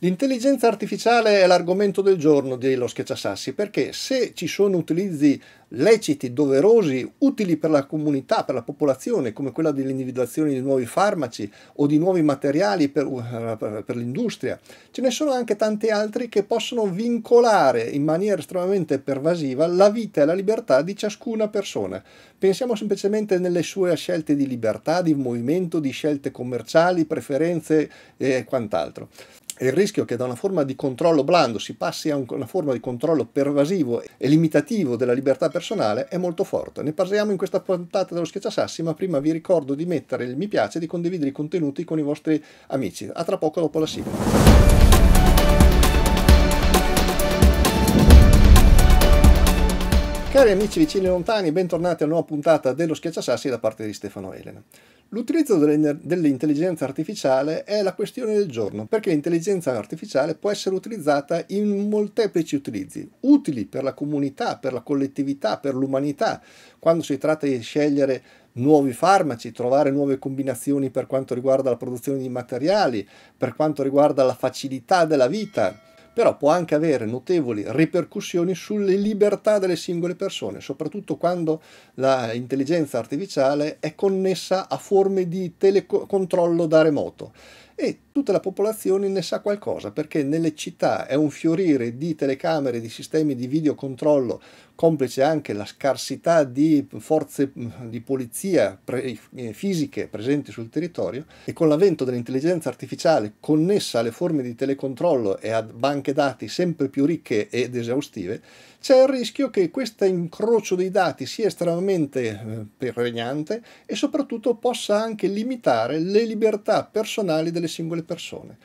L'intelligenza artificiale è l'argomento del giorno dello Schiacciasassi perché se ci sono utilizzi leciti, doverosi, utili per la comunità, per la popolazione, come quella dell'individuazione di nuovi farmaci o di nuovi materiali uh, per, per l'industria, ce ne sono anche tanti altri che possono vincolare in maniera estremamente pervasiva la vita e la libertà di ciascuna persona. Pensiamo semplicemente nelle sue scelte di libertà, di movimento, di scelte commerciali, preferenze eh, e quant'altro. E il rischio che da una forma di controllo blando si passi a una forma di controllo pervasivo e limitativo della libertà personale è molto forte. Ne parliamo in questa puntata dello Schiacciasassi, ma prima vi ricordo di mettere il mi piace e di condividere i contenuti con i vostri amici. A tra poco dopo la sigla. Cari amici vicini e lontani, bentornati alla nuova puntata dello Schiacciassassi da parte di Stefano Elena. L'utilizzo dell'intelligenza artificiale è la questione del giorno, perché l'intelligenza artificiale può essere utilizzata in molteplici utilizzi, utili per la comunità, per la collettività, per l'umanità, quando si tratta di scegliere nuovi farmaci, trovare nuove combinazioni per quanto riguarda la produzione di materiali, per quanto riguarda la facilità della vita, però può anche avere notevoli ripercussioni sulle libertà delle singole persone, soprattutto quando l'intelligenza artificiale è connessa a forme di telecontrollo da remoto e tutta la popolazione ne sa qualcosa perché nelle città è un fiorire di telecamere, di sistemi di videocontrollo, complice anche la scarsità di forze di polizia pre eh, fisiche presenti sul territorio e con l'avvento dell'intelligenza artificiale connessa alle forme di telecontrollo e a banche dati sempre più ricche ed esaustive, c'è il rischio che questo incrocio dei dati sia estremamente eh, pregnante e soprattutto possa anche limitare le libertà personali delle delle singole persone.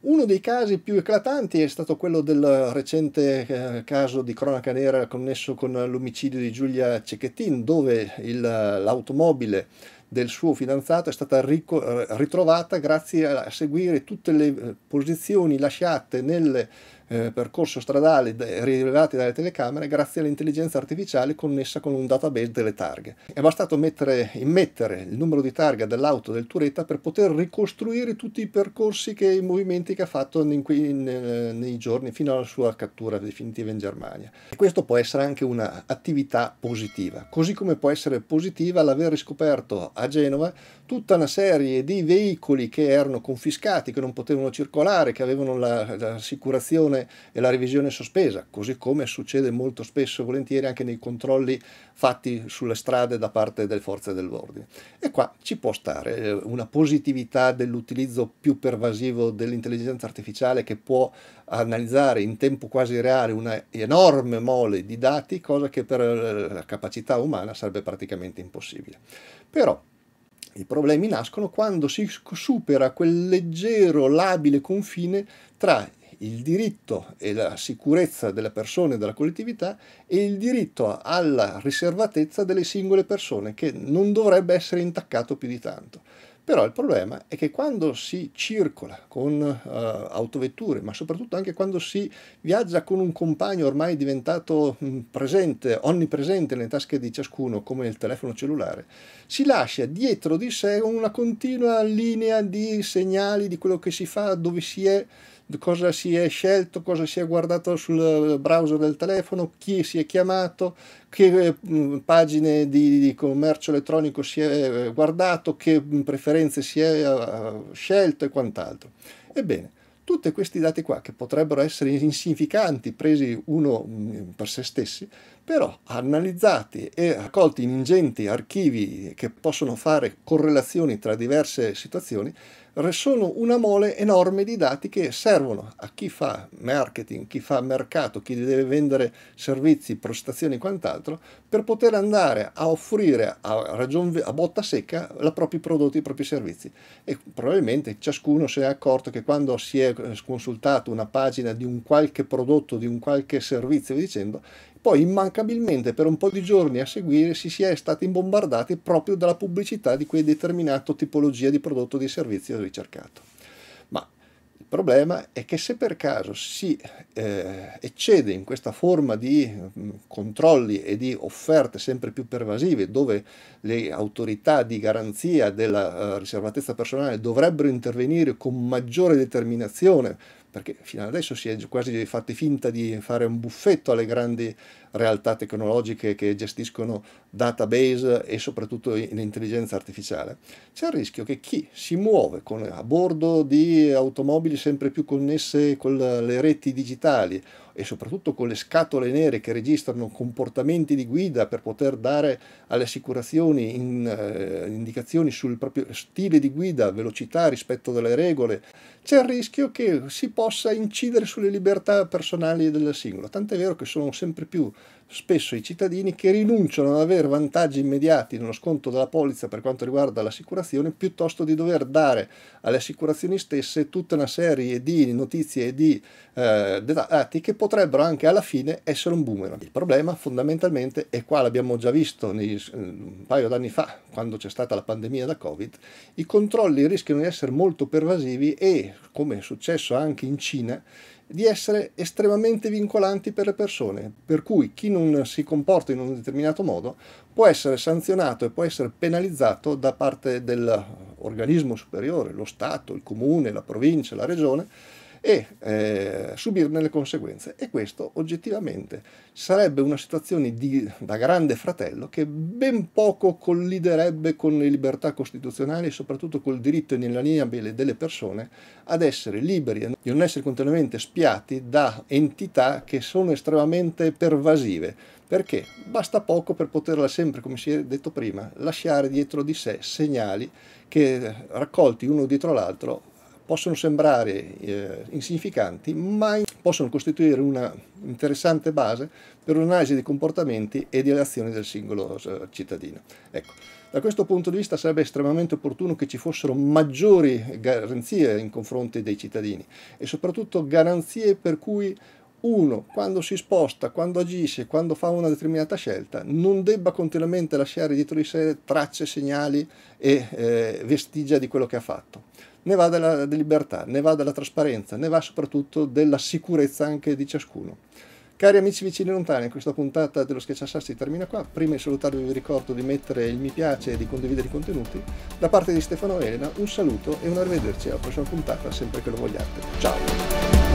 Uno dei casi più eclatanti è stato quello del recente eh, caso di cronaca nera connesso con l'omicidio di Giulia Cecchettin, dove il, l'automobile del suo fidanzato è stata rico- eh, ritrovata grazie a seguire tutte le eh, posizioni lasciate nelle eh, percorso stradale rilevati dalle telecamere grazie all'intelligenza artificiale connessa con un database delle targhe. È bastato mettere, immettere il numero di targa dell'auto del Turetta per poter ricostruire tutti i percorsi e i movimenti che ha fatto in, in, eh, nei giorni fino alla sua cattura definitiva in Germania. E questo può essere anche un'attività positiva, così come può essere positiva l'aver riscoperto a Genova tutta una serie di veicoli che erano confiscati, che non potevano circolare, che avevano l'assicurazione revisione e la revisione sospesa, così come succede molto spesso e volentieri anche nei controlli fatti sulle strade da parte delle forze dell'ordine. E qua ci può stare eh, una positività dell'utilizzo più pervasivo dell'intelligenza artificiale che può analizzare in tempo quasi reale una enorme mole di dati, cosa che per eh, la capacità umana sarebbe praticamente impossibile. Però i problemi nascono quando si supera quel leggero, labile confine tra il diritto e la sicurezza delle persone e della collettività e il diritto alla riservatezza delle singole persone che non dovrebbe essere intaccato più di tanto. Però il problema è che quando si circola con uh, autovetture, ma soprattutto anche quando si viaggia con un compagno ormai diventato mm, presente, onnipresente nelle tasche di ciascuno, come il telefono cellulare, si lascia dietro di sé una continua linea di segnali di quello che si fa, dove si è, cosa si è scelto, cosa si è guardato sul browser del telefono, chi si è chiamato, che eh, pagine di, di commercio elettronico si è eh, guardato, che preferenze si è eh, scelto e quant'altro. Ebbene, tutti questi dati qua che potrebbero essere insignificanti presi uno per se stessi, però analizzati e raccolti in ingenti archivi che possono fare correlazioni tra diverse situazioni, sono una mole enorme di dati che servono a chi fa marketing, chi fa mercato, chi deve vendere servizi, prestazioni e quant'altro, per poter andare a offrire a, ragion, a botta secca i propri prodotti, i propri servizi. E probabilmente ciascuno si è accorto che quando si è consultato una pagina di un qualche prodotto, di un qualche servizio, dicendo, poi immancabilmente per un po' di giorni a seguire si sia stati bombardati proprio dalla pubblicità di quella determinata tipologia di prodotto o di servizio ricercato. Ma il problema è che se per caso si eh, eccede in questa forma di mh, mm, controlli e di offerte sempre più pervasive, dove le autorità di garanzia della uh, riservatezza personale dovrebbero intervenire con maggiore determinazione perché fino adesso si è quasi fatti finta di fare un buffetto alle grandi realtà tecnologiche che gestiscono database e soprattutto in intelligenza artificiale, c'è il rischio che chi si muove con, a bordo di automobili sempre più connesse con le reti digitali e soprattutto con le scatole nere che registrano comportamenti di guida per poter dare alle assicurazioni in, eh, indicazioni sul proprio stile di guida, velocità rispetto delle regole, c'è il rischio che si possa incidere sulle libertà personali del singolo. Tant'è vero che sono sempre più spesso i cittadini che rinunciano ad avere vantaggi immediati nello sconto della polizza per quanto riguarda l'assicurazione, piuttosto di dover dare alle assicurazioni stesse tutta una serie di notizie e di eh, dati che potrebbero anche alla fine essere un boomerang. Il problema fondamentalmente, e qua l'abbiamo già visto nei, un paio d'anni fa, quando c'è stata la pandemia da Covid, i controlli rischiano di essere molto pervasivi e come è successo anche in Cina, di essere estremamente vincolanti per le persone, per cui chi non si comporta in un determinato modo può essere sanzionato e può essere penalizzato da parte dell'organismo superiore, lo Stato, il comune, la provincia, la regione, e eh, subirne le conseguenze. E questo oggettivamente sarebbe una situazione di, da grande fratello che ben poco colliderebbe con le libertà costituzionali e soprattutto col diritto inalienabile delle persone ad essere liberi e di non essere continuamente spiati da entità che sono estremamente pervasive perché basta poco per poterla sempre, come si è detto prima, lasciare dietro di sé segnali che raccolti uno dietro l'altro possono sembrare eh, insignificanti, ma possono costituire una interessante base per un'analisi dei comportamenti e delle azioni del singolo eh, cittadino. Ecco, da questo punto di vista sarebbe estremamente opportuno che ci fossero maggiori garanzie in confronti dei cittadini e soprattutto garanzie per cui uno, quando si sposta, quando agisce, quando fa una determinata scelta, non debba continuamente lasciare dietro di sé tracce, segnali e eh, vestigia di quello che ha fatto ne va della, libertà, ne va della trasparenza, ne va soprattutto della sicurezza anche di ciascuno. Cari amici vicini e lontani, questa puntata dello Schiacciasassi termina qua. Prima di salutarvi vi ricordo di mettere il mi piace e di condividere i contenuti. Da parte di Stefano Elena un saluto e un arrivederci alla prossima puntata sempre che lo vogliate. Ciao!